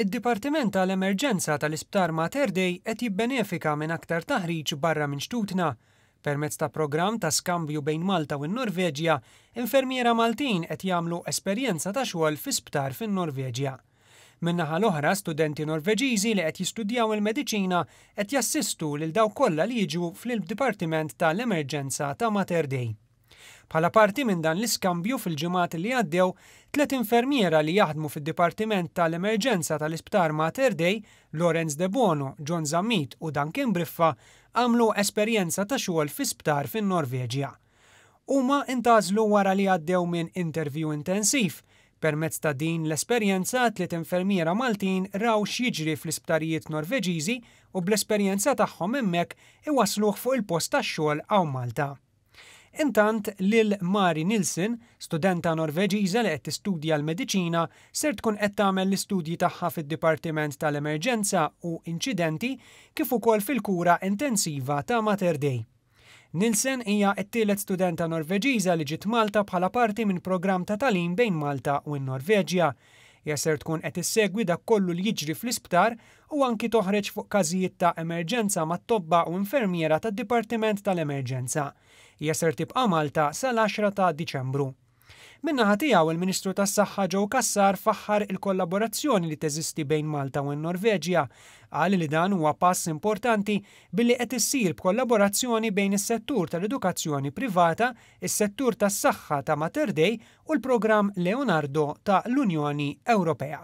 Id-Dipartiment tal-Emerġenza tal-Isptar Mater Dei qed jibbenefika minn aktar taħriġ barra minn xtutna. Permezz ta' programm ta' skambju bejn Malta u n-Norveġja, infermiera Maltin qed jagħmlu esperjenza ta' xogħol fi sptar fin-Norveġja. Minnaħa l-oħra studenti Norveġiżi li qed jistudjaw il-mediċina qed jassistu lil daw kollha li jiġu fl dipartiment tal-Emerġenza ta' Mater Dei. Pala parti minn dan l-iskambju fil-ġimgħat li għaddew, tlet infermiera li jaħdmu fil dipartiment tal-Emerġenza tal-Isptar Mater Dei, Lorenz De Bono, John Zammit u Duncan Briffa, għamlu esperjenza ta' xogħol fil sptar fin-Norveġja. Huma intażlu wara li għaddew minn intervju intensiv, Permezz ta' din l-esperjenza tliet infermiera Maltin raw xieġri fl-isptarijiet Norveġiżi u bl-esperjenza tagħhom hemmhekk iwasluh fuq il-post tax-xogħol għaw Malta. Intant lil Mari Nilsen, studenta Norveġiża li qed tistudja l-mediċina, ser tkun qed tagħmel l-istudji tagħha fid-Dipartiment tal-Emerġenza u Inċidenti kif ukoll fil-kura intensiva ta' Mater Dei. Nilsen hija t-tielet studenta Norveġiża li ġiet Malta bħala parti minn programm ta' talim bejn Malta u n-Norveġja. Jesser tkun qed issegwi dak kollu li jiġri fl-isptar u anki toħreġ fuq każijiet ta' emerġenza mat-tobba u infermiera tad-Dipartiment tal-Emerġenza. Jesser tibqa' Malta sal-10 ta' Diċembru. Minnaħa tiegħu il-Ministru tas-Saħħa Ġew Kassar faħħar il-kollaborazzjoni li teżisti bejn Malta u n-Norveġja, qal li dan huwa pass importanti billi qed issir b'kollaborazzjoni bejn is-settur tal-edukazzjoni privata, is-settur tas-saħħa ta' Mater Dei u l-programm Leonardo ta' l-Unjoni Ewropea.